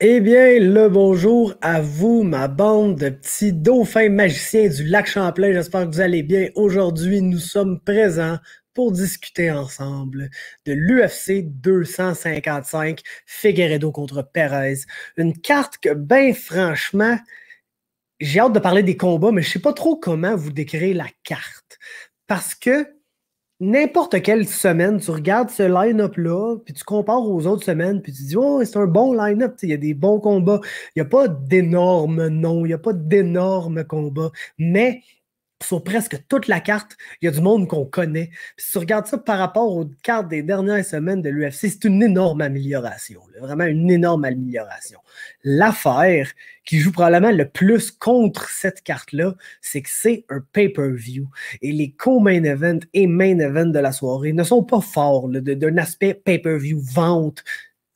Eh bien, le bonjour à vous, ma bande de petits dauphins magiciens du lac Champlain. J'espère que vous allez bien. Aujourd'hui, nous sommes présents pour discuter ensemble de l'UFC 255 Figueredo contre Perez. Une carte que, ben franchement, j'ai hâte de parler des combats, mais je sais pas trop comment vous décrire la carte. Parce que n'importe quelle semaine, tu regardes ce line-up-là, puis tu compares aux autres semaines, puis tu dis, oh, c'est un bon line-up, il y a des bons combats. Il n'y a pas d'énormes non. il n'y a pas d'énormes combats, mais sur presque toute la carte, il y a du monde qu'on connaît. si tu regardes ça par rapport aux cartes des dernières semaines de l'UFC, c'est une énorme amélioration, vraiment une énorme amélioration. L'affaire qui joue probablement le plus contre cette carte-là, c'est que c'est un pay-per-view. Et les co-main event et main event de la soirée ne sont pas forts d'un aspect pay-per-view vente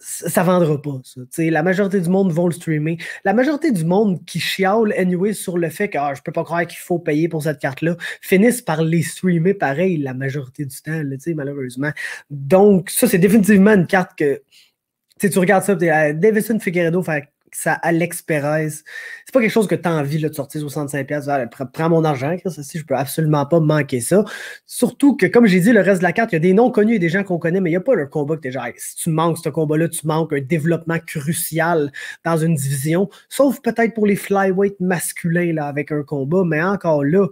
ça vendra pas, ça. sais la majorité du monde vont le streamer. La majorité du monde qui chiale, anyway, sur le fait que ah, je peux pas croire qu'il faut payer pour cette carte-là, finissent par les streamer pareil la majorité du temps, là, malheureusement. Donc, ça, c'est définitivement une carte que. Tu regardes ça, ah, Davison Figueredo fait ça Alex Perez. C'est pas quelque chose que tu as envie là, de sortir 65$. Ah, prends mon argent, je je peux absolument pas manquer ça. Surtout que, comme j'ai dit, le reste de la carte, il y a des noms connus et des gens qu'on connaît, mais il n'y a pas un combat que tu si tu manques ce combat-là, tu manques un développement crucial dans une division, sauf peut-être pour les flyweight masculins là, avec un combat, mais encore là,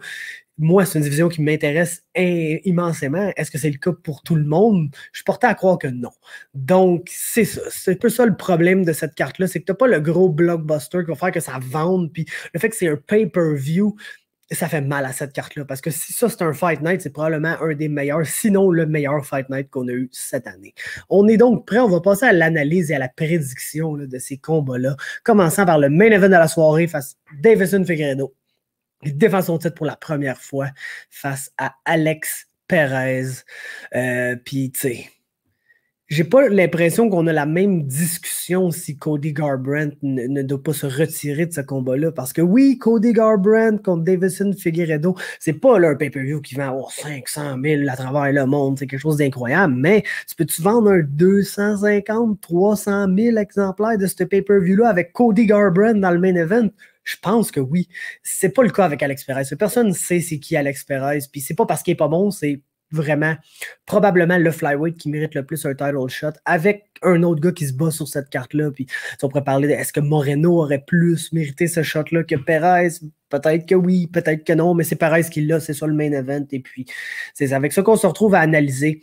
moi, c'est une division qui m'intéresse immensément. Est-ce que c'est le cas pour tout le monde? Je suis porté à croire que non. Donc, c'est ça. C'est un peu ça le problème de cette carte-là. C'est que tu n'as pas le gros blockbuster qui va faire que ça vende. Puis le fait que c'est un pay-per-view, ça fait mal à cette carte-là. Parce que si ça, c'est un Fight Night, c'est probablement un des meilleurs, sinon le meilleur Fight Night qu'on a eu cette année. On est donc prêt. On va passer à l'analyse et à la prédiction de ces combats-là. Commençant par le main event de la soirée face à Davison Figueredo il défend son titre pour la première fois face à Alex Perez. Euh, puis, tu sais, j'ai pas l'impression qu'on a la même discussion si Cody Garbrandt ne, doit pas se retirer de ce combat-là. Parce que oui, Cody Garbrandt contre Davison Figueredo, c'est pas un pay-per-view qui vend 500 000 à travers le monde. C'est quelque chose d'incroyable. Mais tu peux-tu vendre un 250, 300 000 exemplaires de ce pay-per-view-là avec Cody Garbrandt dans le main event? Je pense que oui. C'est pas le cas avec Alex Perez. Personne ne sait c'est qui Alex Perez. Puis c'est pas parce qu'il est pas bon, c'est vraiment probablement le flyweight qui mérite le plus un title shot avec un autre gars qui se bat sur cette carte-là. Puis on pourrait parler de est-ce que Moreno aurait plus mérité ce shot-là que Perez Peut-être que oui, peut-être que non, mais c'est Perez qui l'a, c'est ça le main event. Et puis c'est avec ça qu'on se retrouve à analyser.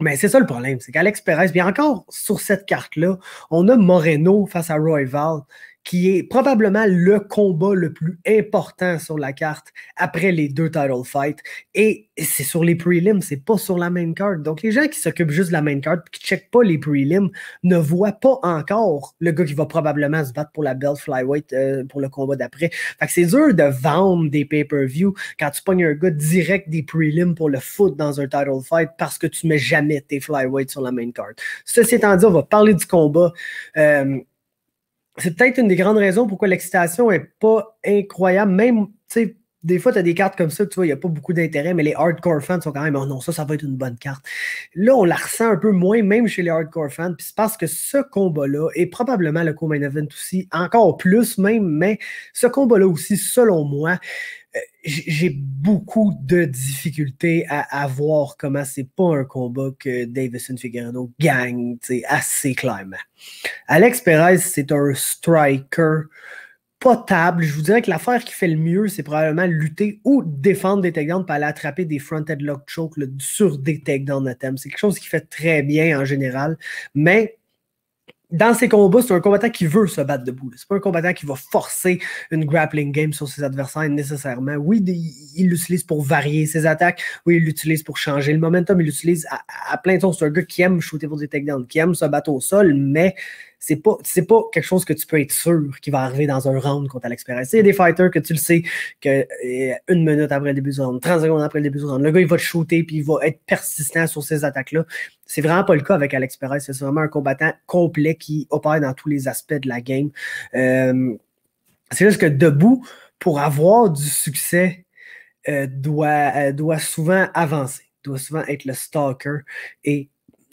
Mais c'est ça le problème, c'est qu'Alex Perez, bien encore sur cette carte-là, on a Moreno face à Royval qui est probablement le combat le plus important sur la carte après les deux title fights. Et c'est sur les prelims, c'est pas sur la main card. Donc les gens qui s'occupent juste de la main card, qui checkent pas les prelims, ne voient pas encore le gars qui va probablement se battre pour la belt flyweight euh, pour le combat d'après. Fait que c'est dur de vendre des pay-per-view quand tu pognes un gars direct des prelims pour le foot dans un title fight parce que tu mets jamais tes flyweight sur la main card. Ceci étant dit, on va parler du combat. Euh, c'est peut-être une des grandes raisons pourquoi l'excitation n'est pas incroyable. Même, tu sais, des fois, tu as des cartes comme ça, tu vois, il n'y a pas beaucoup d'intérêt, mais les hardcore fans sont quand même, oh non, ça, ça va être une bonne carte. Là, on la ressent un peu moins, même chez les hardcore fans. Puis c'est parce que ce combat-là, et probablement le co-main event aussi, encore plus même, mais ce combat-là aussi, selon moi, euh, j'ai beaucoup de difficultés à, voir comment c'est pas un combat que Davison Figueroa gagne assez clairement. Alex Perez, c'est un striker potable. Je vous dirais que l'affaire qui fait le mieux, c'est probablement lutter ou défendre des takedowns pour aller attraper des front headlock choke sur des takedowns à thème. C'est quelque chose qui fait très bien en général, mais dans ses combats, c'est un combattant qui veut se battre debout. C'est pas un combattant qui va forcer une grappling game sur ses adversaires nécessairement. Oui, il l'utilise pour varier ses attaques. Oui, il l'utilise pour changer le momentum. Il l'utilise à, plein de temps. C'est un gars qui aime shooter pour des takedowns, qui aime se battre au sol, mais c'est pas, c'est pas quelque chose que tu peux être sûr qui va arriver dans un round contre Alex Perez. Il y a des fighters que tu le sais que euh, une minute après le début du round, 30 secondes après le début du round, le gars il va te shooter puis il va être persistant sur ces attaques-là. C'est vraiment pas le cas avec Alex Perez. C'est vraiment un combattant complet qui opère dans tous les aspects de la game. Euh, c'est juste que debout, pour avoir du succès, euh, doit, doit souvent avancer, doit souvent être le stalker et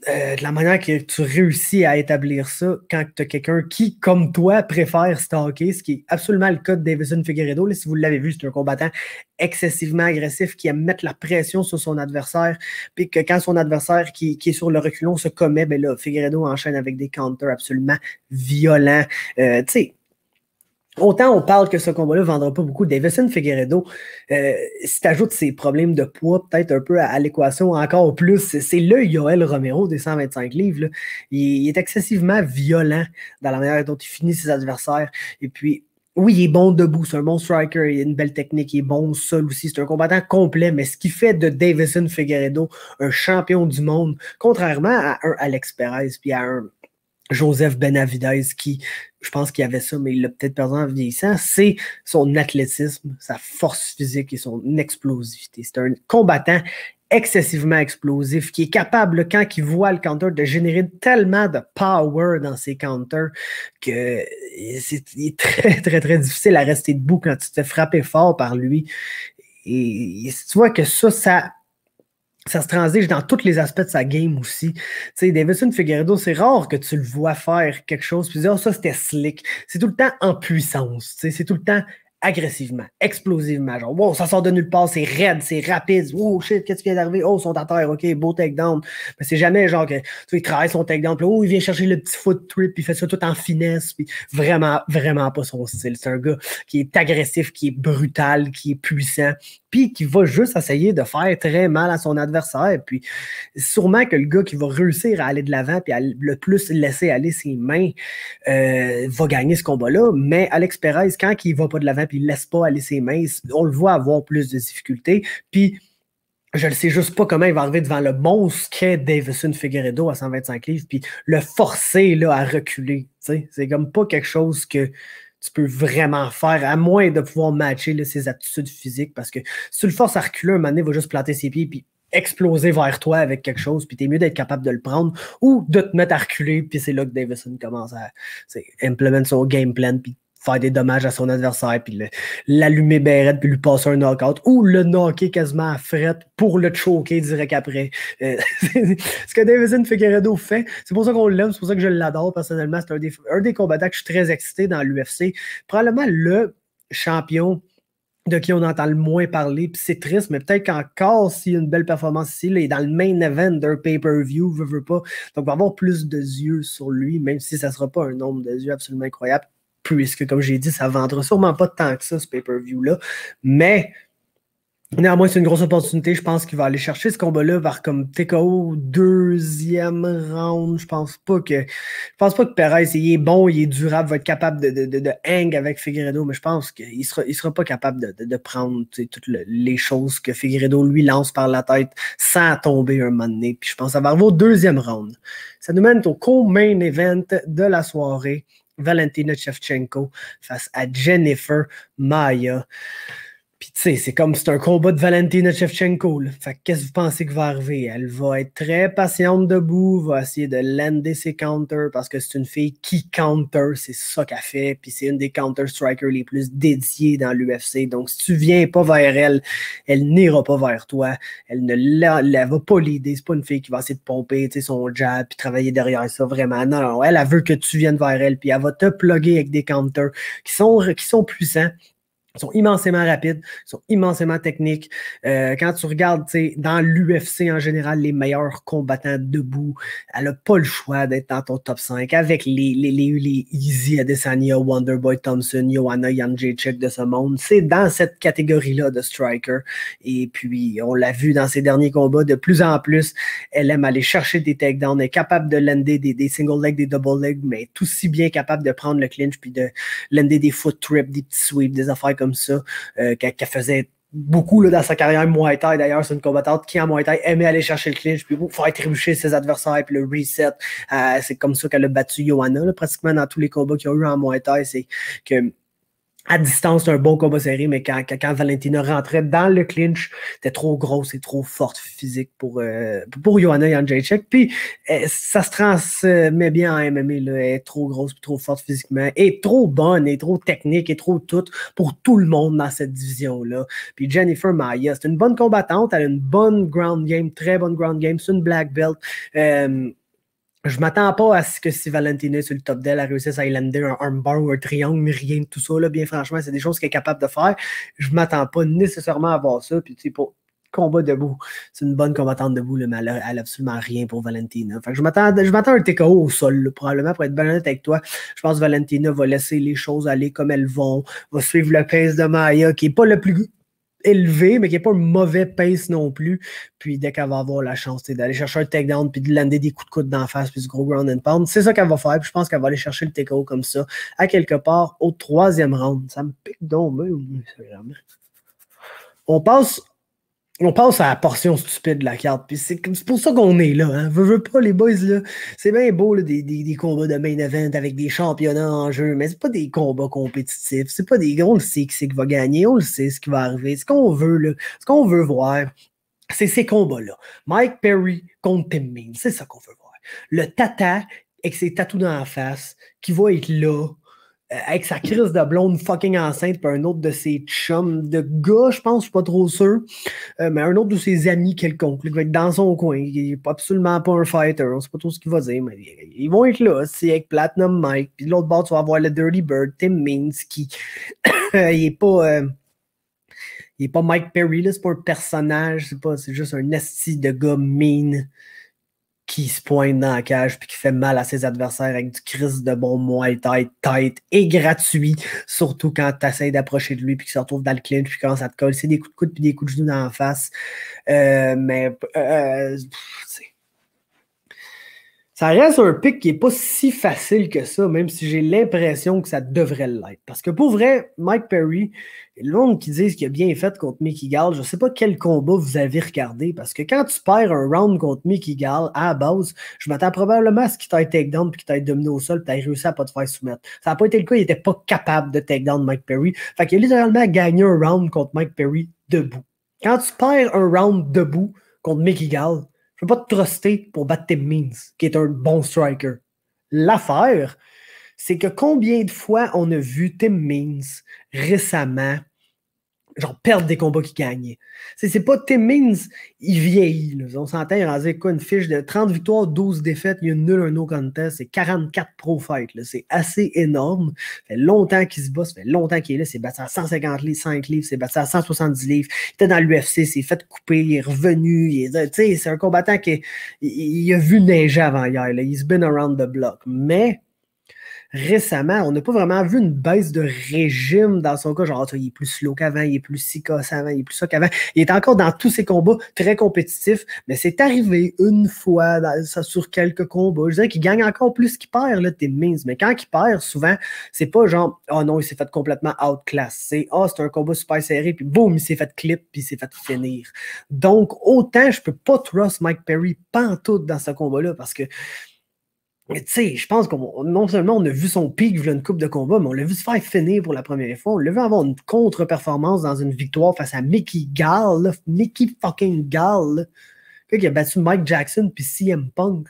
euh, de la manière que tu réussis à établir ça quand tu as quelqu'un qui, comme toi, préfère stalker, ce qui est absolument le cas de Davison Figueredo. Là, si vous l'avez vu, c'est un combattant excessivement agressif qui aime mettre la pression sur son adversaire. Puis que quand son adversaire qui, est sur le reculon se commet, ben là, Figueredo enchaîne avec des counters absolument violents. Euh, tu sais, Autant on parle que ce combat-là ne vendra pas beaucoup. Davison Figueredo, euh, si tu ajoutes ses problèmes de poids peut-être un peu à, l'équation encore plus, c'est le Yoel Romero des 125 livres. Il, est excessivement violent dans la manière dont il finit ses adversaires. Et puis, oui, il est bon debout, c'est un bon striker, il a une belle technique, il est bon seul aussi, c'est un combattant complet, mais ce qui fait de Davison Figueredo un champion du monde, contrairement à un Alex Perez puis à un Joseph Benavidez qui je pense qu'il y avait ça, mais il l'a peut-être perdu en vieillissant, c'est son athlétisme, sa force physique et son explosivité. C'est un combattant excessivement explosif, qui est capable, quand il voit le counter, de générer tellement de power dans ses counters que c'est très, très, très difficile à rester debout quand tu te fais fort par lui. et tu vois que ça, ça ça se transige dans tous les aspects de sa game aussi. Tu sais, Davidson Figueredo, c'est rare que tu le vois faire quelque chose puis dire oh, ça c'était slick. C'est tout le temps en puissance. c'est tout le temps agressivement, explosivement. Genre, wow, ça sort de nulle part, c'est raide, c'est rapide. Oh shit, qu'est-ce qui vient d'arriver? Oh, son ok, beau takedown. Mais c'est jamais genre que, il travaille son takedown, puis oh, il vient chercher le petit foot trip, puis il fait ça tout en finesse, puis vraiment, vraiment pas son style. C'est un gars qui est agressif, qui est brutal, qui est puissant, puis qui va juste essayer de faire très mal à son adversaire. Puis sûrement que le gars qui va réussir à aller de l'avant puis à le plus laisser aller ses mains euh, va gagner ce combat-là. Mais Alex Perez, quand il va pas de l'avant puis il laisse pas aller ses mains, on le voit avoir plus de difficultés. Puis je ne sais juste pas comment il va arriver devant le bon skate Davison Figueredo à 125 livres, puis le forcer là, à reculer. C'est comme pas quelque chose que tu peux vraiment faire, à moins de pouvoir matcher ses aptitudes physiques, parce que si tu le forces à reculer, un moment va juste planter ses pieds puis exploser vers toi avec quelque chose, puis t'es mieux d'être capable de le prendre ou de te mettre à reculer, puis c'est là que Davison commence à implémenter son game plan, puis faire des dommages à son adversaire, puis l'allumer Beret, puis lui passer un knockout, ou le knocker quasiment à frette pour le choquer direct après. Euh, ce que Davison Figueredo fait, c'est pour ça qu'on l'aime, c'est pour ça que je l'adore personnellement. C'est un des, un combattants que je suis très excité dans l'UFC. Probablement le champion de qui on entend le moins parler, puis c'est triste, mais peut-être qu'encore s'il y a une belle performance ici, il est dans le main event d'un pay-per-view, veut, veut pas. Donc, on va avoir plus de yeux sur lui, même si ça sera pas un nombre de yeux absolument incroyable puisque, comme j'ai dit, ça vendra sûrement pas tant que ça, ce pay-per-view-là. Mais Néanmoins, c'est une grosse opportunité. Je pense qu'il va aller chercher ce combat-là vers comme TKO deuxième round. Je pense pas que. Je pense pas que Perez, il est bon, il est durable, va être capable de, de, hang avec Figueredo, mais je pense qu'il sera, il sera pas capable de, prendre toutes les choses que Figueredo lui lance par la tête sans tomber un moment donné. Puis je pense que ça va arriver au deuxième round. Ça nous mène au co-main event de la soirée. Valentina Shevchenko face à Jennifer Maya. Puis, tu sais, c'est comme c'est un combat de Valentina Shevchenko. Fait qu'est-ce que vous pensez que va arriver? Elle va être très patiente debout, va essayer de lander ses counters parce que c'est une fille qui counter, c'est ça qu'elle fait. Puis, c'est une des counter-strikers les plus dédiées dans l'UFC. Donc, si tu viens pas vers elle, elle n'ira pas vers toi. Elle ne la, va pas l'idée. C'est pas une fille qui va essayer de pomper son jab puis travailler derrière ça vraiment. Non, elle, veut que tu viennes vers elle. Puis, elle va te plugger avec des counters qui sont, qui sont puissants sont immensément rapides, sont immensément techniques. Euh, quand tu regardes, dans l'UFC en général, les meilleurs combattants debout, elle n'a pas le choix d'être dans ton top 5 avec les, les, Easy Adesanya, Wonderboy Thompson, Johanna Jędrzejczyk de ce monde. C'est dans cette catégorie-là de striker. Et puis, on l'a vu dans ses derniers combats, de plus en plus, elle aime aller chercher des takedowns, est capable de lender des, single legs, des double legs, mais tout aussi bien capable de prendre le clinch puis de lender des foot trips, des petits sweeps, des affaires comme ça, euh, qu'elle faisait beaucoup là, dans sa carrière Muay Thai. D'ailleurs, c'est une combattante qui, en Muay Thai, aimait aller chercher le clinch, puis faut faire trébucher ses adversaires, puis le reset. Euh, c'est comme ça qu'elle a battu Johanna, pratiquement dans tous les combats qu'il y a eu en Muay Thai. C'est que à distance un bon combat série, mais quand, quand Valentina rentrait dans le clinch, c'était trop grosse et trop forte physique pour, euh, pour Johanna Janjacek. Puis euh, ça se transmet bien en MMA, elle est trop grosse, et trop forte physiquement, et trop bonne, et trop technique, et trop toute pour tout le monde dans cette division-là. Puis Jennifer Maya, c'est une bonne combattante, elle a une bonne ground game, très bonne ground game, c'est une black belt. Euh, je m'attends pas à ce que si Valentina est sur le top d'elle, elle réussisse à lander un armbar ou un triangle, rien de tout ça. Là, bien franchement, c'est des choses qu'elle est capable de faire. Je m'attends pas nécessairement à voir ça. Puis, tu sais, pour combat debout, c'est une bonne combattante debout, là, mais elle a, absolument rien pour Valentina. Fait que je m'attends à un TKO au sol, le probablement, pour être bien honnête avec toi. Je pense que Valentina va laisser les choses aller comme elles vont, va suivre le prince de Maya, qui est pas le plus élevé, mais qui n'est pas un mauvais pace non plus. Puis dès qu'elle va avoir la chance d'aller chercher un takedown, puis de lander des coups de coude d'en face, puis du gros ground and pound, c'est ça qu'elle va faire. Puis je pense qu'elle va aller chercher le TKO comme ça, à quelque part, au troisième round. Ça me pique donc, On passe on passe à la portion stupide de la carte. Puis c'est pour ça qu'on est là. Hein. Veux, pas, les boys, là. C'est bien beau, des, combats de main event avec des championnats en jeu, mais c'est pas des combats compétitifs. C'est pas des. On le sait qui va gagner, on le sait ce qui va arriver. Ce qu'on veut, là, ce qu'on veut voir, c'est ces combats-là. Mike Perry contre Tim c'est ça qu'on veut voir. Le tata avec ses tatous dans la face, qui va être là avec euh, sa crise de blonde fucking enceinte, puis un autre de ses chums de gars, je pense, je suis pas trop sûr, euh, mais un autre de ses amis quelconque, qui va être dans son coin, il est absolument pas un fighter, on sait pas trop ce qu'il va dire, mais ils vont être là, c'est avec Platinum Mike, puis de l'autre bord, tu vas avoir le Dirty Bird, Tim Means, qui, il est pas... Euh, il est pas Mike Perry, pour c'est pas un personnage, c'est juste un esti de gars mean qui se pointe dans la cage puis qui fait mal à ses adversaires avec du crise de bon moyen tight tête et gratuit, surtout quand tu essaies d'approcher de lui puis qu'il se retrouve dans le clinch puis quand ça te colle, c'est des coups de coude puis des coups de genou dans la face. Euh, mais euh, euh ça reste un pic qui n'est pas si facile que ça, même si j'ai l'impression que ça devrait l'être. Parce que pour vrai, Mike Perry, le monde qui dit qu'il a bien fait contre Mickey Gall, je ne sais pas quel combat vous avez regardé, parce que quand tu perds un round contre Mickey Gall à base, je m'attends probablement à ce qu'il t'aille down puis qu'il t'aille dominé au sol puis t'aille réussi à pas te faire soumettre. Ça n'a pas été le cas, il n'était pas capable de down Mike Perry. Fait qu'il a littéralement gagné un round contre Mike Perry debout. Quand tu perds un round debout contre Mickey Gall, je ne veux pas te truster pour battre Tim Means, qui est un bon striker. L'affaire, c'est que combien de fois on a vu Tim Means récemment genre perdre des combats qu'il gagnait. C'est pas Tim Means, il vieillit. On s'entend, il rasait quoi une fiche de 30 victoires, 12 défaites, il y a nul un no contest, c'est 44 pro fights. C'est assez énorme. Ça fait longtemps qu'il se bat, ça fait longtemps qu'il est là. C'est battu à 150 livres, 5 livres, c'est battu à 170 livres. Il était dans l'UFC, s'est fait couper, il est revenu. C'est un combattant qui il, a vu neiger avant hier. Là. He's been around the block. Mais récemment, on n'a pas vraiment vu une baisse de régime dans son cas. Genre, il est plus slow qu'avant, il est plus si qu'avant, il est plus ça qu'avant. Il est encore dans tous ses combats très compétitifs, mais c'est arrivé une fois sur quelques combats. Je dire qu'il gagne encore plus qu'il perd, là, t'es mince, Mais quand il perd, souvent, c'est pas genre, oh non, il s'est fait complètement outclassé. oh, c'est un combat super serré, puis boum, il s'est fait clip, puis il s'est fait finir. Donc, autant je peux pas trust Mike Perry pantoute dans ce combat-là parce que tu sais, je pense qu'on non seulement on a vu son pic vu une coupe de combat, mais on l'a vu se faire finir pour la première fois. On l'a vu avoir une contre-performance dans une victoire face à Mickey Gall, Mickey fucking Gall, qui a battu Mike Jackson puis CM Punk,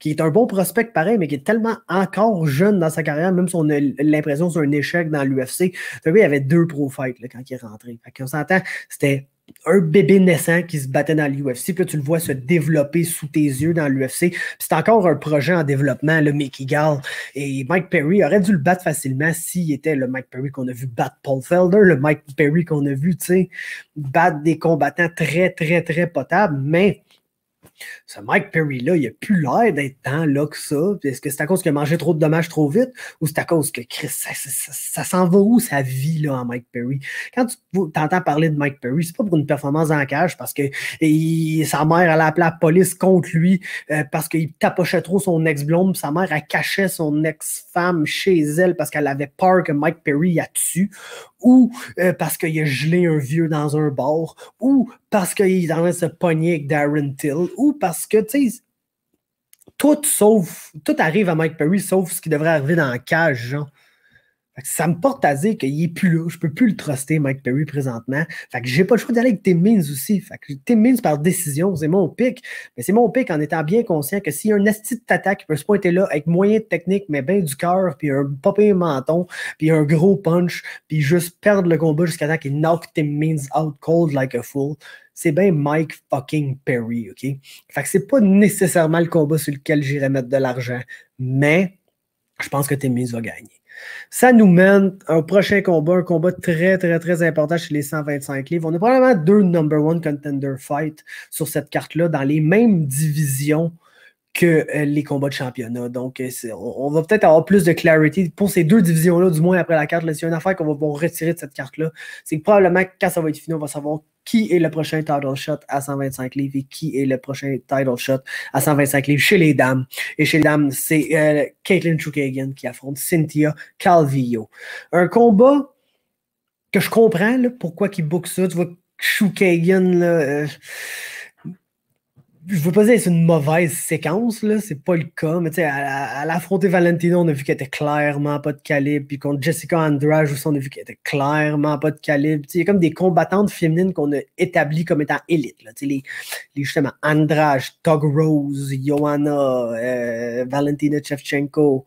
qui est un bon prospect pareil, mais qui est tellement encore jeune dans sa carrière, même si on a l'impression c'est un échec dans l'UFC. Tu sais, il avait deux pro-fights quand il est rentré. Fait qu'on s'entend, c'était un bébé naissant qui se battait dans l'UFC, puis tu le vois se développer sous tes yeux dans l'UFC. C'est encore un projet en développement, le Mickey Gall. Et Mike Perry aurait dû le battre facilement s'il était le Mike Perry qu'on a vu battre Paul Felder, le Mike Perry qu'on a vu, tu sais, battre des combattants très, très, très potables, mais ce Mike Perry-là, il a plus l'air d'être tant là que ça. Est-ce que c'est à cause qu'il a mangé trop de dommages trop vite ou c'est à cause que Chris, ça, s'en va où sa vie là, en Mike Perry? Quand tu t'entends parler de Mike Perry, c'est pas pour une performance en cage parce que sa mère allait appeler la police contre lui euh, parce qu'il tapochait trop son ex-blonde, sa mère a caché son ex-femme chez elle parce qu'elle avait peur que Mike Perry a dessus, ou euh, parce qu'il a gelé un vieux dans un bar ou parce qu'il est en train de se pogner avec Darren Till ou parce que, tu sais, tout sauf, tout arrive à Mike Perry sauf ce qui devrait arriver dans la cage, genre. Ça me porte à dire qu'il n'est plus là. Je ne peux plus le truster, Mike Perry, présentement. Fait que j'ai pas le choix d'aller avec Tim Means aussi. Fait que Tim Means, par décision, c'est mon pic. Mais c'est mon pic en étant bien conscient que si un astide de t'attaque qui peut se pointer là avec moyen de technique, mais bien du cœur, puis un popé menton, puis un gros punch, puis juste perdre le combat jusqu'à temps qu'il knock Tim Means out cold like a fool, c'est bien Mike fucking Perry, OK? Fait que c'est pas nécessairement le combat sur lequel j'irai mettre de l'argent, mais je pense que Tim Means va gagner. Ça nous mène un prochain combat, un combat très, très, très important chez les 125 livres. On a probablement deux number one contender fight sur cette carte-là dans les mêmes divisions que euh, les combats de championnat. Donc, euh, on va peut-être avoir plus de clarity pour ces deux divisions-là, du moins après la carte. S'il y a une affaire qu'on va retirer de cette carte-là, c'est que probablement, quand ça va être fini, on va savoir qui est le prochain title shot à 125 livres et qui est le prochain title shot à 125 livres chez les dames. Et chez les dames, c'est euh, Caitlin qui affronte Cynthia Calvillo. Un combat que je comprends pourquoi qu'il book ça. Tu vois, Chukagan, là je veux pas dire que c'est une mauvaise séquence, là, c'est pas le cas, mais à, Valentino, on a vu qu'elle était clairement pas de calibre, puis contre Jessica Andrade on a vu qu'elle était clairement pas de calibre. Il y a comme des combattantes féminines qu'on a établies comme étant élites, les, les justement Andrade, Tog Rose, Joanna, euh, Valentina Chevchenko,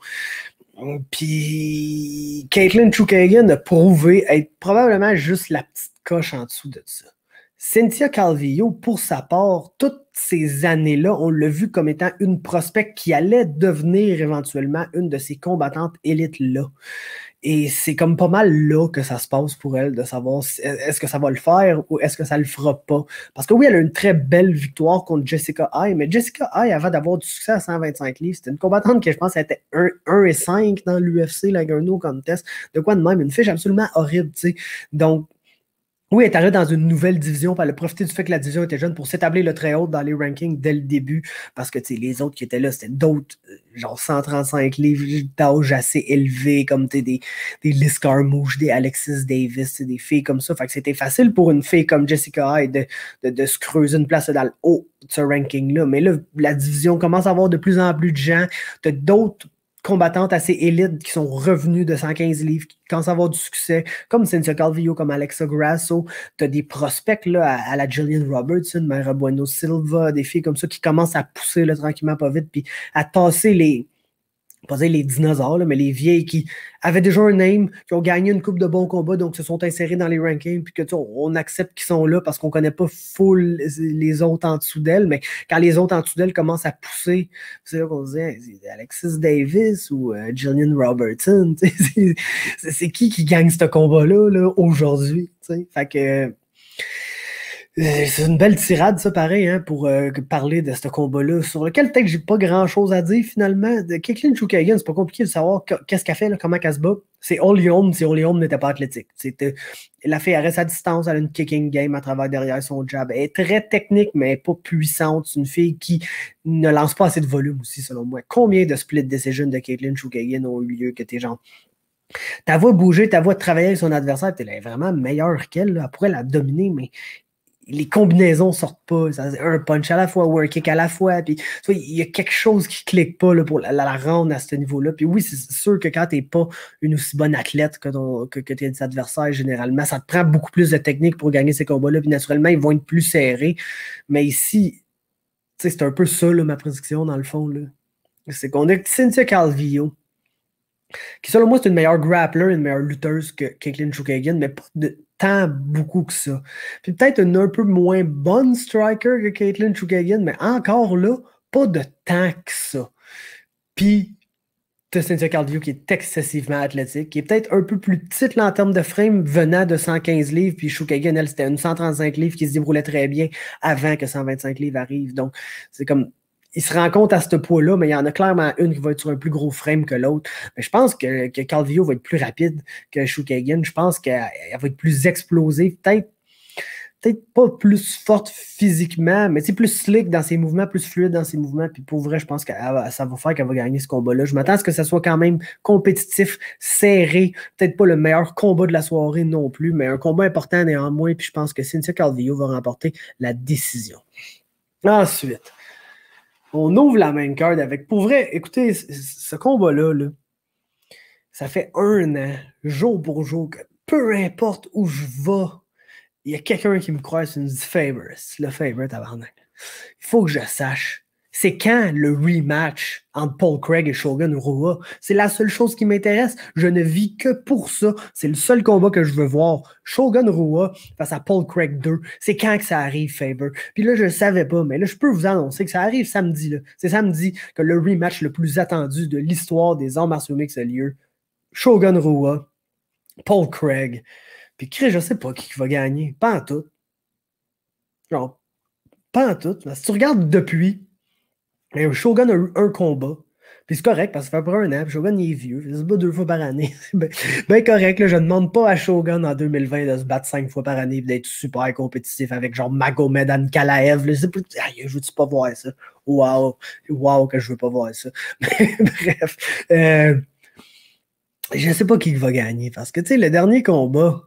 Puis Caitlin Chukagan a prouvé être probablement juste la petite coche en dessous de ça. Cynthia Calvillo, pour sa part, toutes ces années-là, on l'a vu comme étant une prospecte qui allait devenir éventuellement une de ces combattantes élites-là. Et c'est comme pas mal là que ça se passe pour elle, de savoir est-ce que ça va le faire ou est-ce que ça le fera pas. Parce que oui, elle a une très belle victoire contre Jessica High, mais Jessica High, avant d'avoir du succès à 125 livres, c'était une combattante qui, je pense, était 1, et 5 dans l'UFC, la like contest, de quoi de même, une fiche absolument horrible, tu sais. Donc, oui, elle est dans une nouvelle division. Elle a profité du fait que la division était jeune pour s'établir le très haut dans les rankings dès le début. Parce que les autres qui étaient là, c'était d'autres, euh, genre 135 livres d'âge assez élevé, comme des, des Liz Carmouche, des Alexis Davis, des filles comme ça. Fait que c'était facile pour une fille comme Jessica Hyde de, de, se creuser une place dans le haut de ce ranking-là. Mais là, la division commence à avoir de plus en plus de gens. Tu d'autres combattantes assez élites qui sont revenues de 115 livres, qui commencent à avoir du succès, comme Cynthia Calvillo, comme Alexa Grasso. t'as des prospects là, à, la Jillian Robertson, Myra Bueno Silva, des filles comme ça qui commencent à pousser là, tranquillement pas vite, puis à tasser les, pas dire les dinosaures, mais les vieilles qui avaient déjà un name, qui ont gagné une coupe de bons combats, donc se sont insérés dans les rankings, puis que on accepte qu'ils sont là parce qu'on connaît pas full les autres en dessous d'elles, mais quand les autres en dessous d'elles commencent à pousser, c'est là qu'on se dit Alexis Davis ou euh, Robertson, c'est qui qui gagne ce combat-là là, aujourd'hui? Fait que euh, c'est une belle tirade, ça, pareil, hein, pour euh, parler de ce combat-là, sur lequel peut-être j'ai pas grand-chose à dire, finalement. Kathleen Chukagan, c'est pas compliqué de savoir qu'est-ce qu'elle fait, comment elle se bat. C'est Only Home si All Home n'était pas athlétique. C'était, euh, la fille, elle reste à distance, elle a une kicking game à travers derrière son jab. Elle est très technique, mais pas puissante. C'est une fille qui ne lance pas assez de volume aussi, selon moi. Combien de split decisions de Caitlin Chukagan ont eu lieu que t'es genre ta voix bouger, ta voix travailler avec son adversaire, elle est vraiment meilleure qu'elle. Elle pourrait la dominer, mais les combinaisons sortent pas. un punch à la fois, ou un kick à la fois. Puis, il y a quelque chose qui clique pas pour la, rendre à ce niveau-là. Puis oui, c'est sûr que quand tu t'es pas une aussi bonne athlète que, que, tes adversaires, généralement, ça te prend beaucoup plus de technique pour gagner ces combats-là. Puis naturellement, ils vont être plus serrés. Mais ici, c'est un peu ça ma prédiction dans le fond. C'est qu'on a Cynthia Calvillo qui selon moi c'est une meilleure grappler, une meilleure lutteuse que Caitlin Chukagan, mais pas de, tant beaucoup que ça. Puis peut-être un peu moins bonne striker que Caitlin Chukagian, mais encore là, pas de tant que ça. Puis, tu Cynthia qui est excessivement athlétique, qui est peut-être un peu plus petite là, en termes de frame, venant de 115 livres, puis Chukagian, elle, c'était une 135 livres qui se débroulait très bien avant que 125 livres arrivent. Donc, c'est comme il se rend compte à ce poids là mais il y en a clairement une qui va être sur un plus gros frame que l'autre. Mais je pense que, que Calvillo va être plus rapide que Shukagin. Je pense qu'elle va être plus explosive, peut-être pas plus forte physiquement, mais c'est plus slick dans ses mouvements, plus fluide dans ses mouvements. Puis pour vrai, je pense que ça va faire qu'elle va gagner ce combat-là. Je m'attends à ce que ça soit quand même compétitif, serré. Peut-être pas le meilleur combat de la soirée non plus, mais un combat important néanmoins. Puis je pense que Cynthia Calvillo va remporter la décision. Ensuite, on ouvre la main card avec. Pour vrai, écoutez, ce combat-là, ça fait un an, jour pour jour, que peu importe où je vais, il y a quelqu'un qui me croit, une me Favorite, le favorite avant. Il faut que je sache c'est quand le rematch entre Paul Craig et Shogun Rua. C'est la seule chose qui m'intéresse. Je ne vis que pour ça. C'est le seul combat que je veux voir. Shogun Rua face à Paul Craig 2. C'est quand que ça arrive, Faber. Puis là, je ne savais pas, mais là, je peux vous annoncer que ça arrive samedi. C'est samedi que le rematch le plus attendu de l'histoire des arts martiaux mixtes a lieu. Shogun Rua, Paul Craig. Puis Chris, je sais pas qui va gagner. Pas en tout. Non, pas en tout. Si tu regardes depuis, ben, Shogun a eu un combat. Puis c'est correct parce que ça fait un an. Shogun il est vieux. Il se bat deux fois par année. C'est ben correct. je ne demande pas à Shogun en 2020 de se battre cinq fois par année et d'être super compétitif avec genre Magomed Ankalaev. je veux-tu pas voir ça? Waouh! Waouh que je veux pas voir ça. bref. Euh... Je sais pas qui va gagner parce que tu sais, le dernier combat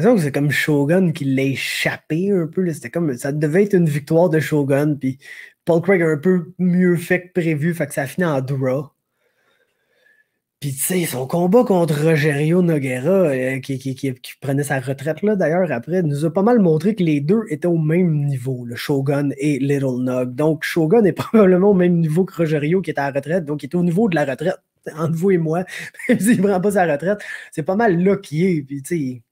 que c'est comme Shogun qui l'a échappé un peu. C'était comme ça devait être une victoire de Shogun, puis Paul Craig a un peu mieux fait que prévu, fait que ça finit en draw. Puis tu sais, son combat contre Rogerio Noguera, euh, qui, prenait sa retraite là d'ailleurs après, nous a pas mal montré que les deux étaient au même niveau, le Shogun et Little Nog. Donc Shogun est probablement au même niveau que Rogerio qui était à retraite, donc il est au niveau de la retraite, entre vous et moi, même s'il prend pas sa retraite. C'est pas mal là qu'il est, puis tu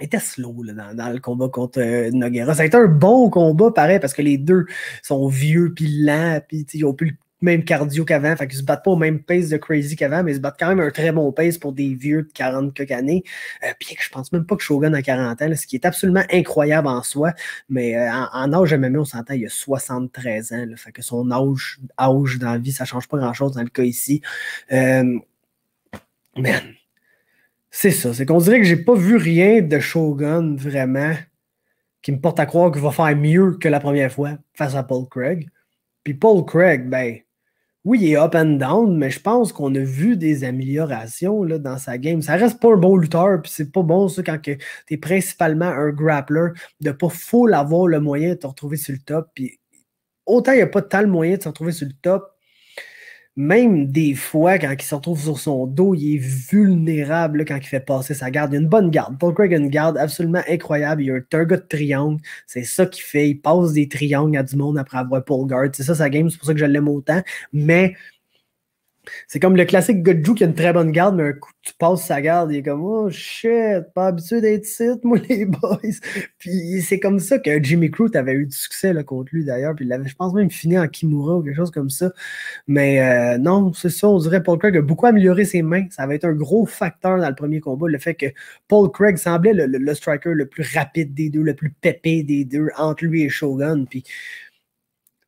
était slow dans, le combat contre euh, Noguera. Ça a été un bon combat, pareil, parce que les deux sont vieux puis lents, puis ils ont plus le même cardio qu'avant, fait qu'ils se battent pas au même pace de crazy qu'avant, mais ils se battent quand même un très bon pace pour des vieux de 40 quelques années. Euh, puis je pense même pas que Shogun a 40 ans, ce qui est absolument incroyable en soi, mais euh, en, âge MMA, on s'entend, il a 73 ans, là, fait que son âge, âge dans la vie, ça change pas grand-chose dans le cas ici. Euh, man, c'est ça. C'est qu'on dirait que j'ai pas vu rien de Shogun vraiment qui me porte à croire qu'il va faire mieux que la première fois face à Paul Craig. Puis Paul Craig, ben, oui, il est up and down, mais je pense qu'on a vu des améliorations dans sa game. Ça reste pas un bon lutteur, puis c'est pas bon ça quand tu es principalement un grappler, de pas full avoir le moyen de te retrouver sur le top. Puis autant il n'y a pas tant moyen de se retrouver sur le top, même des fois, quand il se retrouve sur son dos, il est vulnérable quand il fait passer sa garde. Il a une bonne garde. Paul Craig une garde absolument incroyable. Il a un turgot de triangle. C'est ça qu'il fait. Il passe des triangles à du monde après avoir Paul Guard. C'est ça sa game. C'est pour ça que je l'aime autant. Mais c'est comme le classique Godju qui a une très bonne garde, mais un coup, tu passes sa garde, il est comme Oh shit, pas habitué d'être site, moi les boys. Puis c'est comme ça que Jimmy Crute avait eu du succès contre lui d'ailleurs. Puis il avait, je pense, même fini en Kimura ou quelque chose comme ça. Mais euh, non, c'est ça, on dirait Paul Craig a beaucoup amélioré ses mains. Ça avait été un gros facteur dans le premier combat, le fait que Paul Craig semblait le, le striker le plus rapide des deux, le plus pépé des deux entre lui et Shogun. Puis, tu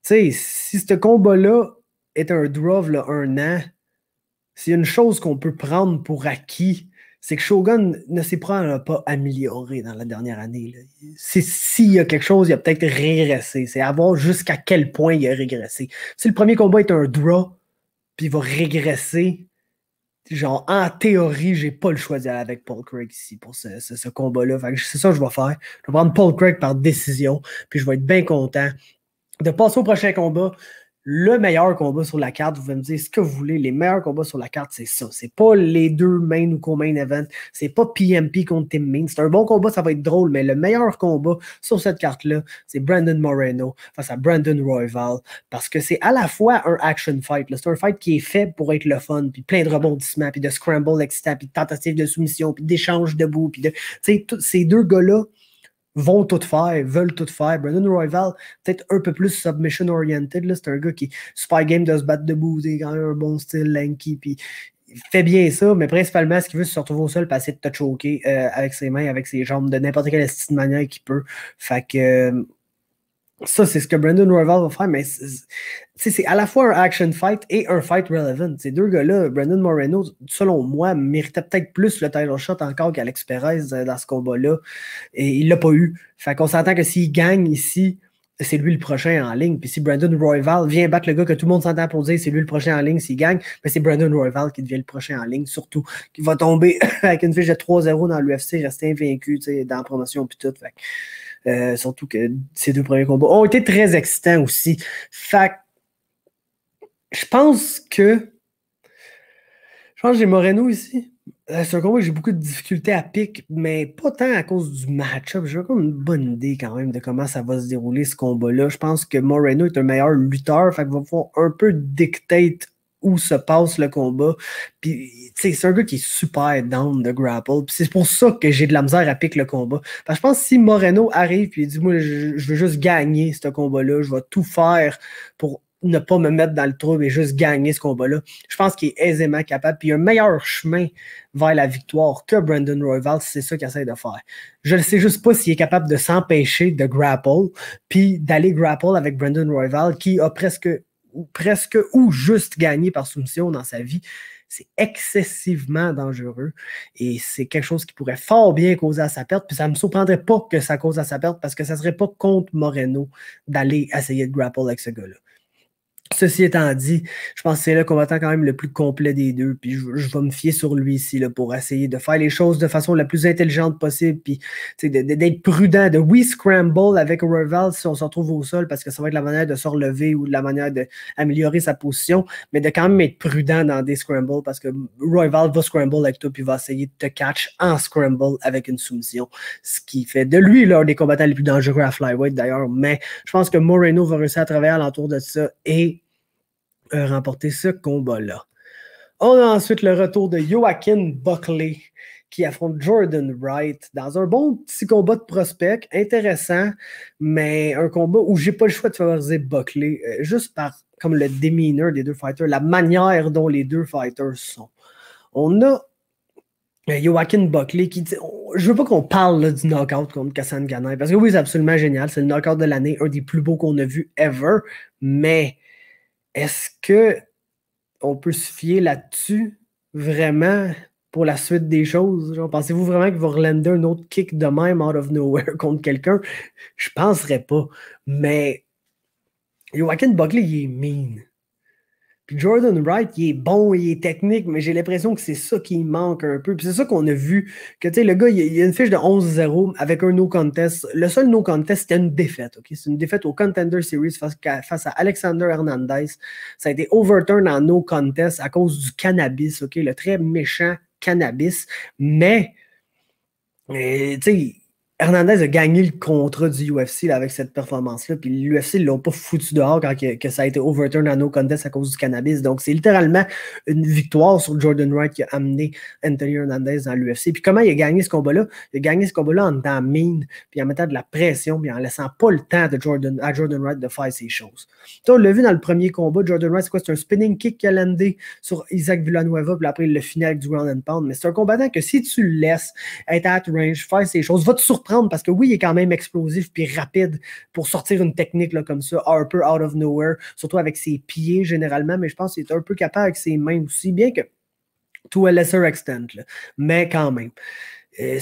sais, si ce combat-là être un draw un an, c'est une chose qu'on peut prendre pour acquis, c'est que Shogun ne s'est pas amélioré dans la dernière année. C'est s'il y a quelque chose, il a peut-être régressé. C'est à voir jusqu'à quel point il a régressé. Si le premier combat est un draw, puis il va régresser, genre en théorie, j'ai pas le choix d'aller avec Paul Craig ici pour ce combat-là. C'est ça que je vais faire. Je vais prendre Paul Craig par décision, puis je vais être bien content de passer au prochain combat le meilleur combat sur la carte, vous pouvez me dire ce que vous voulez, les meilleurs combats sur la carte, c'est ça. C'est pas les deux main ou co-main event, c'est pas PMP contre Tim Main C'est un bon combat, ça va être drôle, mais le meilleur combat sur cette carte-là, c'est Brandon Moreno face à Brandon Royval, parce que c'est à la fois un action fight, c'est un fight qui est fait pour être le fun, puis plein de rebondissements, puis de scramble etc., puis de tentatives de soumission, puis d'échanges debout, puis de... Tu sais, ces deux gars-là, vont tout faire, veulent tout faire. Brandon Royval, peut-être un peu plus submission oriented. C'est un gars qui super game de se battre debout, il a quand même un bon style, lanky, puis il fait bien ça, mais principalement, ce qu'il veut, c'est se retrouver au sol, passer de touch choquer euh, avec ses mains, avec ses jambes, de n'importe quelle manière qu'il peut. Fait que. Euh, ça, c'est ce que Brandon Royval va faire, mais c'est à la fois un action fight et un fight relevant. Ces deux gars-là, Brandon Moreno, selon moi, méritait peut-être plus le title shot encore qu'Alex Perez euh, dans ce combat-là. Et il l'a pas eu. Fait qu'on s'entend que s'il gagne ici, c'est lui le prochain en ligne. Puis si Brandon Royval vient battre le gars que tout le monde s'entend pour dire c'est lui le prochain en ligne s'il gagne, mais ben, c'est Brandon Royval qui devient le prochain en ligne, surtout, qui va tomber avec une fiche de 3-0 dans l'UFC, rester invaincu dans la promotion puis tout. Fait euh, surtout que ces deux premiers combats ont été très excitants aussi. Fait je pense que. Je pense que j'ai Moreno ici. Euh, c'est un combat que j'ai beaucoup de difficultés à pic, mais pas tant à cause du match-up. J'ai comme une bonne idée quand même de comment ça va se dérouler ce combat-là. Je pense que Moreno est un meilleur lutteur, fait qu'il va pouvoir un peu dictate où se passe le combat. Puis, c'est un gars qui est super down de grapple. c'est pour ça que j'ai de la misère à piquer le combat. Parce que je pense que si Moreno arrive et dit Moi, je, veux juste gagner ce combat-là, je vais tout faire pour ne pas me mettre dans le trou et juste gagner ce combat-là, je pense qu'il est aisément capable. Puis, il y a un meilleur chemin vers la victoire que Brandon Royval, c'est ça qu'il essaie de faire. Je ne sais juste pas s'il est capable de s'empêcher de grapple, puis d'aller grapple avec Brandon Royval, qui a presque ou presque ou juste gagné par soumission dans sa vie, c'est excessivement dangereux et c'est quelque chose qui pourrait fort bien causer à sa perte. Puis ça ne me surprendrait pas que ça cause à sa perte parce que ça ne serait pas contre Moreno d'aller essayer de grapple avec ce gars-là. Ceci étant dit, je pense que c'est le combattant quand même le plus complet des deux. Puis je, vais me fier sur lui ici pour essayer de faire les choses de façon la plus intelligente possible. Puis d'être prudent, de oui, scramble avec Rival si on se retrouve au sol parce que ça va être la manière de se relever ou de la manière d'améliorer sa position, mais de quand même être prudent dans des scrambles parce que Rival va scramble avec toi puis va essayer de te catch en scramble avec une soumission. Ce qui fait de lui l'un des combattants les plus dangereux à Flyweight d'ailleurs. Mais je pense que Moreno va réussir à travailler à l'entour de ça et euh, remporter ce combat-là. On a ensuite le retour de Joaquin Buckley qui affronte Jordan Wright dans un bon petit combat de prospect, intéressant, mais un combat où j'ai pas le choix de favoriser Buckley, euh, juste par comme le demeanor des deux fighters, la manière dont les deux fighters sont. On a euh, Joaquin Buckley qui dit Je veux pas qu'on parle du knockout contre Kassan Ganay, parce que oui, c'est absolument génial, c'est le knockout de l'année, un des plus beaux qu'on a vu ever, mais est-ce que on peut se fier là-dessus vraiment pour la suite des choses? Pensez-vous vraiment qu'il va relander un autre kick de même out of nowhere contre quelqu'un? Je ne penserais pas. Mais Joaquin Buckley, il est mean. Jordan Wright, il est bon, il est technique, mais j'ai l'impression que c'est ça qui manque un peu. c'est ça qu'on a vu, que tu sais, le gars, il, a une fiche de 11-0 avec un no contest. Le seul no contest, c'était une défaite, OK? C'est une défaite au Contender Series face à, Alexander Hernandez. Ça a été overturned en no contest à cause du cannabis, OK? Le très méchant cannabis. Mais, tu sais, Hernandez a gagné le contrat du UFC avec cette performance-là, puis l'UFC ne l'a pas foutu dehors quand que, ça a été overturned à no contest à cause du cannabis. Donc, c'est littéralement une victoire sur Jordan Wright qui a amené Anthony Hernandez dans l'UFC. Puis comment il a gagné ce combat-là? Il a gagné ce combat-là en étant mine, puis en mettant de la pression, puis en laissant pas le temps Jordan, à Jordan Wright de faire ses choses. Tu l'as vu dans le premier combat, Jordan Wright, c'est quoi? C'est un spinning kick qu'il a landé sur Isaac Villanueva, puis après, le final avec du ground and pound. Mais c'est un combattant que si tu le laisses être at range, faire ses choses, va te surprendre parce que oui, il est quand même explosif puis rapide pour sortir une technique là, comme ça, un out of nowhere, surtout avec ses pieds généralement, mais je pense qu'il est un peu capable avec ses mains aussi, bien que to a lesser extent, mais quand même. Euh,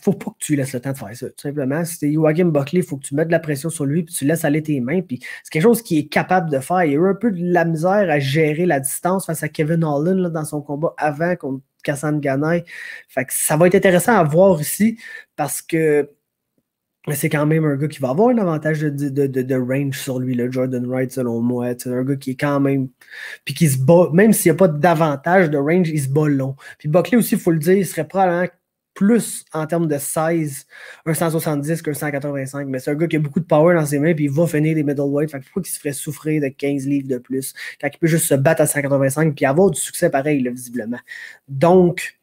faut pas que tu laisses le temps de faire ça. simplement, si Joachim Buckley, il faut que tu mettes de la pression sur lui, puis tu laisses aller tes mains. Puis c'est quelque chose qui est capable de faire. Il a eu un peu de la misère à gérer la distance face à Kevin Holland dans son combat avant contre Cassandre Ganay. ça va être intéressant à voir ici parce que c'est quand même un gars qui va avoir un avantage de, range sur lui, le Jordan Wright, selon moi. C'est un gars qui est quand même. Puis qui se bat, même s'il n'y a pas d'avantage de range, il se bat long. Puis Buckley aussi, il faut le dire, il serait probablement plus en termes de size 170 qu'un 185. Mais c'est un gars qui a beaucoup de power dans ses mains, puis il va finir les middleweight. Fait que pourquoi qu'il se ferait souffrir de 15 livres de plus quand il peut juste se battre à 185 puis avoir du succès pareil, visiblement. Donc,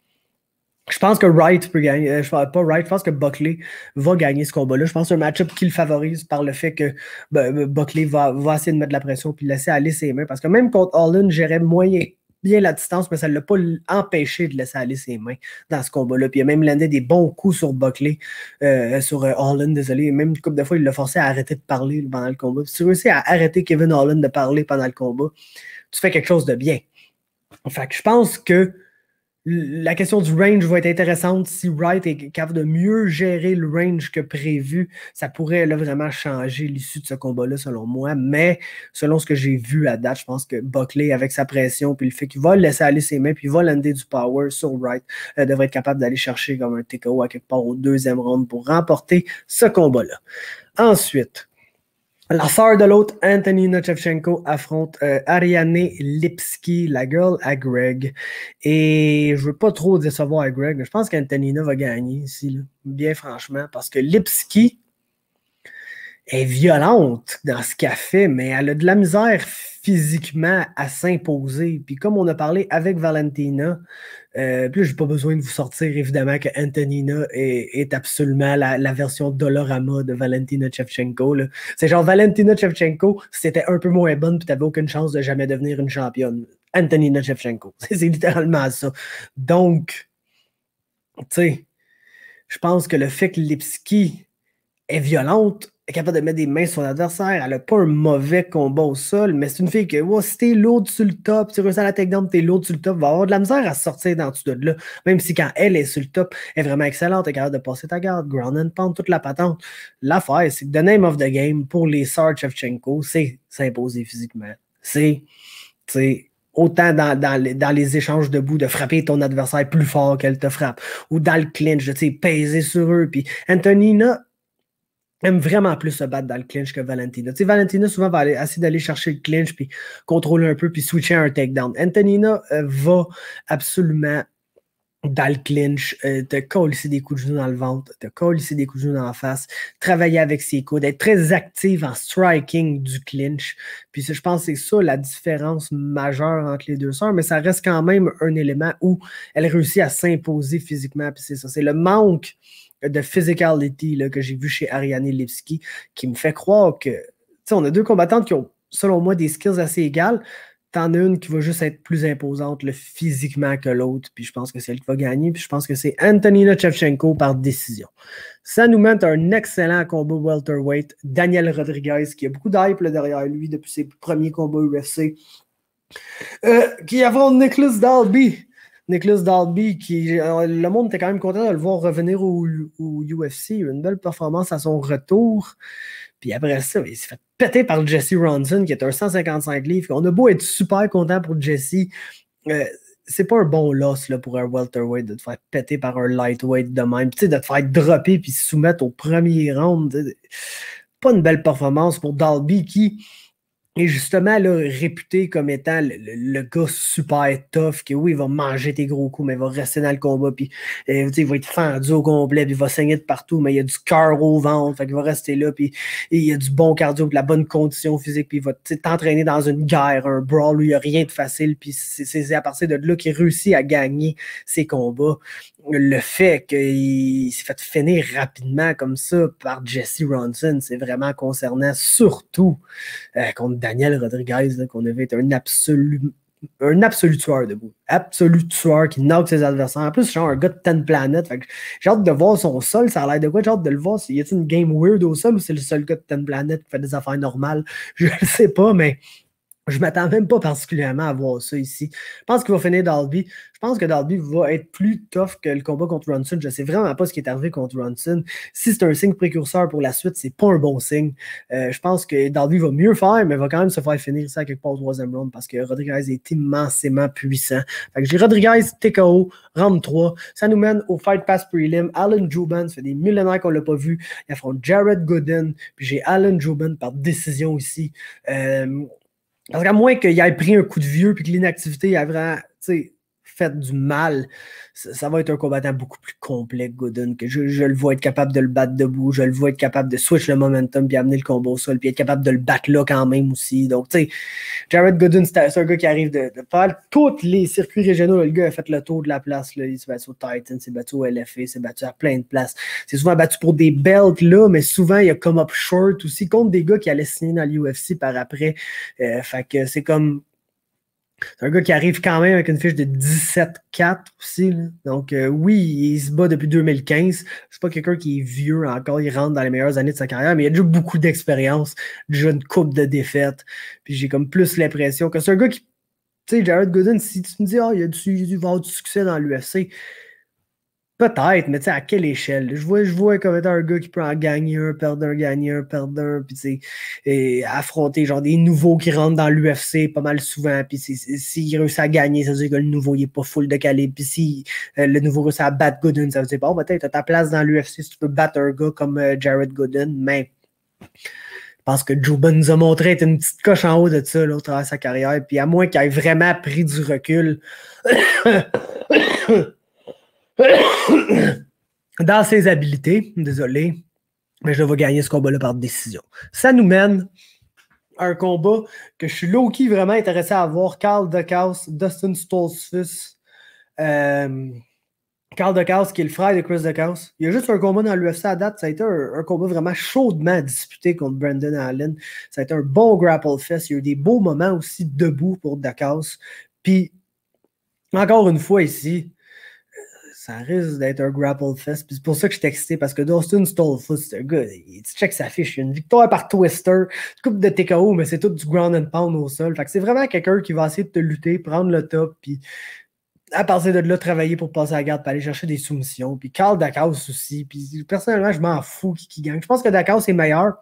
je pense que Wright peut gagner. Euh, je parle pas Wright, je pense que Buckley va gagner ce combat-là. Je pense que c'est un match-up qui le favorise par le fait que ben, Buckley va, essayer de mettre de la pression puis laisser aller ses mains. Parce que même contre Holland, j'irais moyen bien la distance, mais ça ne l'a pas empêché de laisser aller ses mains dans ce combat-là. Puis il a même l'un des bons coups sur Buckley, euh, sur euh, Holland, désolé. Même une couple de fois, il l'a forcé à arrêter de parler pendant le combat. Si tu réussis à arrêter Kevin Holland de parler pendant le combat, tu fais quelque chose de bien. Fait je pense que la question du range va être intéressante. Si Wright est capable de mieux gérer le range que prévu, ça pourrait vraiment changer l'issue de ce combat-là, selon moi. Mais selon ce que j'ai vu à date, je pense que Buckley, avec sa pression, puis le fait qu'il va laisser aller ses mains, puis il va lander du power sur Wright, euh, devrait être capable d'aller chercher comme un TKO à quelque part au deuxième round pour remporter ce combat-là. Ensuite, la sœur de l'autre, Antonina Chevchenko, affronte euh, Ariane Lipski, la girl à Greg. Et je veux pas trop décevoir à Greg. Je pense qu'Antonina va gagner ici, bien franchement, parce que Lipski, est violente dans ce qu'elle fait, mais elle a de la misère physiquement à s'imposer. Puis comme on a parlé avec Valentina, euh, puis là, j'ai pas besoin de vous sortir évidemment que Antonina est, absolument la, version Dolorama de Valentina là C'est genre Valentina Chevchenko, c'était un peu moins bonne, puis t'avais aucune chance de jamais devenir une championne. Antonina Chevchenko. c'est littéralement ça. Donc, tu sais, je pense que le fait que Lipski est violente est capable de mettre des mains sur son adversaire. Elle n'a pas un mauvais combat au sol, mais c'est une fille que oh, si t'es lourde sur le top, tu réussis à la tu t'es lourde sur le top, va avoir de la misère à sortir dans tout de là. Même si quand elle est sur le top, elle est vraiment excellente, elle est capable de passer ta garde, ground and pound, toute la patente. L'affaire, c'est que the name of the game pour les Sarchevchenko, c'est s'imposer physiquement. C'est, autant dans, les, dans, les échanges debout, de frapper ton adversaire plus fort qu'elle te frappe, ou dans le clinch, de peser sur eux. Puis Antonina, aime vraiment plus se battre dans le clinch que Valentina. Tu sais, Valentina, souvent, va aller, essayer d'aller chercher le clinch, puis contrôler un peu, puis switcher un takedown. Antonina euh, va absolument dans le clinch, de euh, te ici des coups de genoux dans le ventre, te coller des coups de genoux dans la face, travailler avec ses coudes, être très active en striking du clinch. Puis je pense que c'est ça la différence majeure entre les deux sœurs, mais ça reste quand même un élément où elle réussit à s'imposer physiquement. Puis c'est ça, c'est le manque de physicality que j'ai vu chez Ariane Lipski, qui me fait croire que, tu sais, on a deux combattantes qui ont, selon moi, des skills assez égales. T'en as une qui va juste être plus imposante physiquement que l'autre, puis je pense que c'est elle qui va gagner, puis je pense que c'est Antonina Chevchenko par décision. Ça nous met un excellent combat welterweight. Daniel Rodriguez, qui a beaucoup d'hype derrière lui depuis ses premiers combats UFC, euh, qui avons Nicholas Dalby. Nicholas Dalby, qui euh, le monde était quand même content de le voir revenir au, UFC. une belle performance à son retour. Puis après ça, il s'est fait péter par Jesse Ronson, qui est un 155 livres. On a beau être super content pour Jesse. Euh, c'est pas un bon loss là, pour un welterweight de te faire péter par un lightweight de même, de te faire dropper puis se soumettre au premier round. Pas une belle performance pour Dalby qui, et justement là, réputé comme étant le, gars super tough, qui oui, il va manger tes gros coups, mais il va rester dans le combat, puis euh, il va être fendu au complet, puis il va saigner de partout, mais il y a du cœur au ventre, fait il va rester là, puis il y a du bon cardio, de la bonne condition physique, puis il va t'entraîner dans une guerre, un brawl où il n'y a rien de facile, puis c'est à partir de là qu'il réussit à gagner ses combats le fait qu'il s'est fait finir rapidement comme ça par Jesse Ronson, c'est vraiment concernant, surtout euh, contre Daniel Rodriguez, qu'on avait été un absolu, un absolu tueur debout. Absolu tueur qui knock ses adversaires. En plus, genre un gars de 10 planètes. J'ai hâte de voir son sol, ça a l'air de quoi? J'ai hâte de le voir. Y a une game weird au sol ou c'est le seul gars de Ten planètes qui fait des affaires normales? Je ne sais pas, mais je m'attends même pas particulièrement à voir ça ici. Je pense qu'il va finir Dalby. Je pense que Dalby va être plus tough que le combat contre Ronson. Je sais vraiment pas ce qui est arrivé contre Ronson. Si c'est un signe précurseur pour la suite, c'est pas un bon signe. Euh, je pense que Dalby va mieux faire, mais va quand même se faire finir ça quelque part au troisième round parce que Rodriguez est immensément puissant. j'ai Rodriguez, TKO, round 3. Ça nous mène au Fight Pass Prelim. Alan Juban, ça fait des millénaires qu'on l'a pas vu. Il affronte Jared Gooden. Puis j'ai Alan Juban par décision ici. Euh, parce qu'à moins qu'il ait pris un coup de vieux puis que l'inactivité vraiment, tu sais, fait du mal, ça, va être un combattant beaucoup plus complet Godin, que je, je, le vois être capable de le battre debout, je le vois être capable de switch le momentum puis amener le combo au sol, puis être capable de le battre là quand même aussi. Donc, tu sais, Jared Gooden, c'est un gars qui arrive de, faire tous les circuits régionaux. le gars a fait le tour de la place. Il s'est battu au Titan, s'est battu au LFA, s'est battu à plein de places. C'est souvent battu pour des belts là, mais souvent il a come up short aussi contre des gars qui allaient signer dans l'UFC par après. Euh, fait que c'est comme c'est un gars qui arrive quand même avec une fiche de 17-4 aussi. Donc, euh, oui, il se bat depuis 2015. C'est pas quelqu'un qui est vieux encore. Il rentre dans les meilleures années de sa carrière, mais il a déjà beaucoup d'expérience, déjà une coupe de défaites. Puis j'ai comme plus l'impression que c'est un gars qui. Tu sais, Jared Gooden, si tu me dis, oh, il a dû avoir du succès dans l'UFC, Peut-être, mais tu sais, à quelle échelle? Je vois, je vois comme un gars qui peut en gagner un, perdre un, gagner un, perdre un, puis tu sais, et affronter genre des nouveaux qui rentrent dans l'UFC pas mal souvent, puis s'il réussit à gagner, ça veut dire que le nouveau, il pas full de calibre, puis si le nouveau réussit à battre Gooden, ça veut dire, bon, peut-être, t'as ta place dans l'UFC si tu peux battre un gars comme Jared Gooden, mais je pense que Juba nous a montré être une petite coche en haut de ça, là, au travers de sa carrière, puis à moins qu'il ait vraiment pris du recul... dans ses habilités, désolé, mais je vais gagner ce combat-là par décision. Ça nous mène à un combat que je suis low-key vraiment intéressé à voir. Carl Duckhouse, Dustin Stolzfus. Carl euh, qui est le frère de Chris Duckhouse. Il y a juste un combat dans l'UFC à date. Ça a été un, combat vraiment chaudement disputé contre Brandon Allen. Ça a été un bon grapple fest. Il y a eu des beaux moments aussi debout pour Duckhouse. Puis, encore une fois ici, ça risque d'être un grapple fest. Puis c'est pour ça que je suis excité, parce que Dustin Stolfoot, c'est un gars, il check sa fiche. une victoire par twister, coupe de TKO, mais c'est tout du ground and pound au sol. Fait que c'est vraiment quelqu'un qui va essayer de te lutter, prendre le top, puis à partir de là, travailler pour passer à la garde, pour aller chercher des soumissions. Puis Carl Dakaus aussi. Puis personnellement, je m'en fous qui, qui gagne. Je pense que Dakaus est meilleur,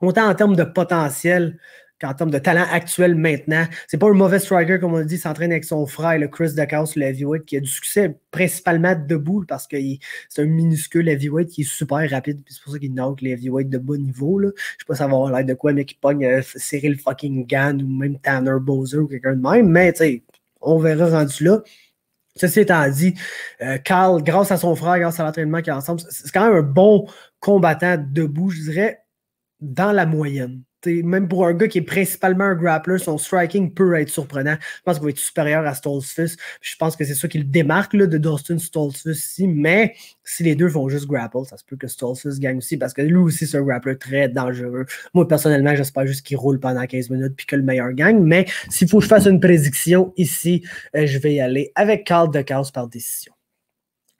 autant en termes de potentiel en termes de talent actuel maintenant. C'est pas un mauvais striker, comme on dit, il s'entraîne avec son frère, le Chris Dacos, le heavyweight, qui a du succès principalement debout parce que c'est un minuscule heavyweight qui est super rapide. C'est pour ça qu'il knock les heavyweights de bon niveau. Là. Je sais pas ça va l'air de quoi, mais qui pogne euh, Cyril fucking Gann ou même Tanner Bowser ou quelqu'un de même. Mais on verra rendu là. Ceci étant dit, euh, Carl, grâce à son frère, grâce à l'entraînement qu'ils ensemble, c'est quand même un bon combattant debout, je dirais, dans la moyenne même pour un gars qui est principalement un grappler, son striking peut être surprenant. Je pense qu'il va être supérieur à Stolzfus. Je pense que c'est ça qui le démarque là, de Dustin Stolzfus ici. Mais si les deux font juste grapple, ça se peut que Stolzfus gagne aussi parce que lui aussi, c'est un grappler très dangereux. Moi, personnellement, j'espère juste qu'il roule pendant 15 minutes puis que le meilleur gagne. Mais s'il faut que je fasse une prédiction ici, euh, je vais y aller avec Carl de par décision.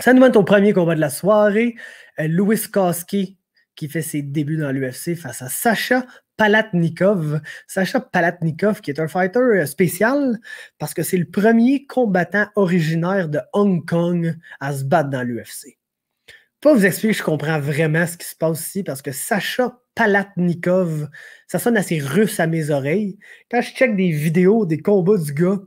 Ça nous mène au premier combat de la soirée. Euh, Louis Koski qui fait ses débuts dans l'UFC face à Sacha Palatnikov. Sacha Palatnikov, qui est un fighter euh, spécial parce que c'est le premier combattant originaire de Hong Kong à se battre dans l'UFC. Pas vous expliquer, je comprends vraiment ce qui se passe ici parce que Sacha Palatnikov, ça sonne assez russe à mes oreilles. Quand je check des vidéos des combats du gars,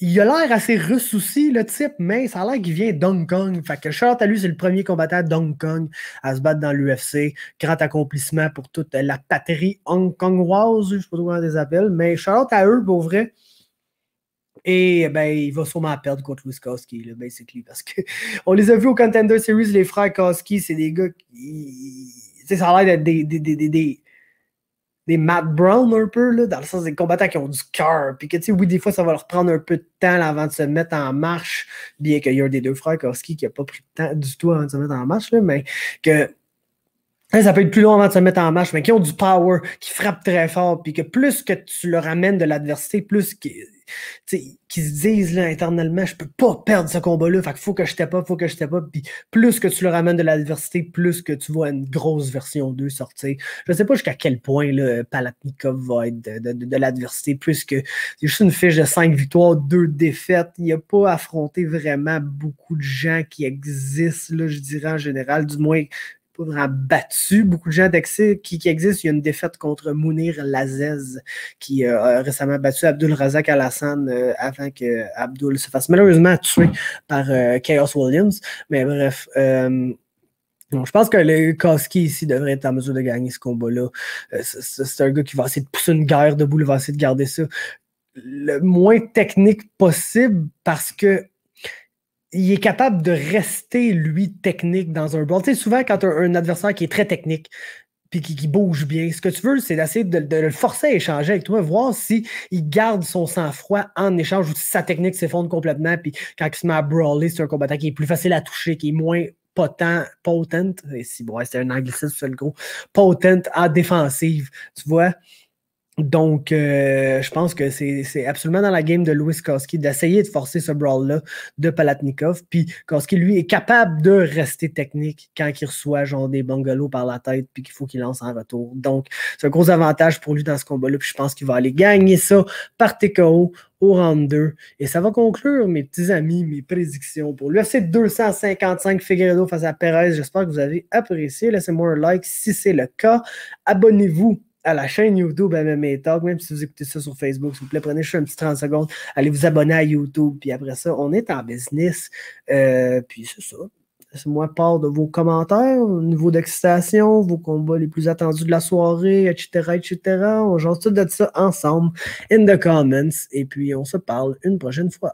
il a l'air assez russe aussi, le type, mais ça a l'air qu'il vient d'Hong Kong. Fait que à lui, c'est le premier combattant d'Hong Kong à se battre dans l'UFC. Grand accomplissement pour toute la patrie hongkongoise, je ne sais pas comment on les appelle, mais Charlotte à eux, pour vrai. Et ben, il va sûrement perdre contre Louis Koski, là, basically, parce qu'on les a vus au Contender Series, les frères Koski, c'est des gars qui. ça a l'air d'être des des Matt Brown un peu, dans le sens des combattants qui ont du cœur. Puis que, tu sais, oui, des fois, ça va leur prendre un peu de temps avant de se mettre en marche, bien qu'il y ait un des deux frères, Korski, qui n'a pas pris de temps du tout avant de se mettre en marche, mais que hein, ça peut être plus long avant de se mettre en marche, mais qui ont du power, qui frappent très fort, puis que plus que tu leur amènes de l'adversité, plus qu'ils qui se disent là, internellement, je peux pas perdre ce combat-là, fait faut que je t'ai pas, faut que je t'ai pas. Puis plus que tu le ramènes de l'adversité, plus que tu vois une grosse version 2 sortir. Je sais pas jusqu'à quel point là, Palatnikov va être de, l'adversité, puisque c'est juste une fiche de 5 victoires, 2 défaites. Il a pas affronté vraiment beaucoup de gens qui existent, là, je dirais en général, du moins battu. Beaucoup de gens qui, qui, existent. Il y a une défaite contre Mounir Lazez, qui euh, a récemment battu Abdul Razak Alassane euh, avant que Abdul se fasse malheureusement tuer par euh, Chaos Williams. Mais bref. je pense que le Koski ici devrait être en mesure de gagner ce combat-là. C'est un gars qui va essayer de pousser une guerre debout, il va essayer de garder ça le moins technique possible parce que il est capable de rester, lui, technique dans un brawl. Tu sais, souvent, quand un adversaire qui est très technique, puis qui, bouge bien. Ce que tu veux, c'est d'essayer de, le forcer à échanger avec toi, voir si garde son sang-froid en échange ou si sa technique s'effondre complètement. Puis quand il se met à brawler, c'est un combattant qui est plus facile à toucher, qui est moins potent, potent et si bon, c'est un anglicisme, c'est le gros, potent à défensive, tu vois. Donc, euh, je pense que c'est absolument dans la game de Louis Koski d'essayer de forcer ce brawl-là de Palatnikov. Puis Koski, lui, est capable de rester technique quand il reçoit genre des bungalows par la tête puis qu'il faut qu'il lance en retour. Donc, c'est un gros avantage pour lui dans ce combat-là. Puis je pense qu'il va aller gagner ça par TKO au round 2. Et ça va conclure, mes petits amis, mes prédictions pour C'est 255 Figueredo face à Perez. J'espère que vous avez apprécié. Laissez-moi un like si c'est le cas. Abonnez-vous à la chaîne YouTube MMA Talk, même si vous écoutez ça sur Facebook, s'il vous plaît, prenez juste un petit 30 secondes, allez vous abonner à YouTube, puis après ça, on est en business. Euh, puis c'est ça. Laissez-moi part de vos commentaires, niveau d'excitation, vos combats les plus attendus de la soirée, etc., etc. On jase tout de ça ensemble in the comments, et puis on se parle une prochaine fois.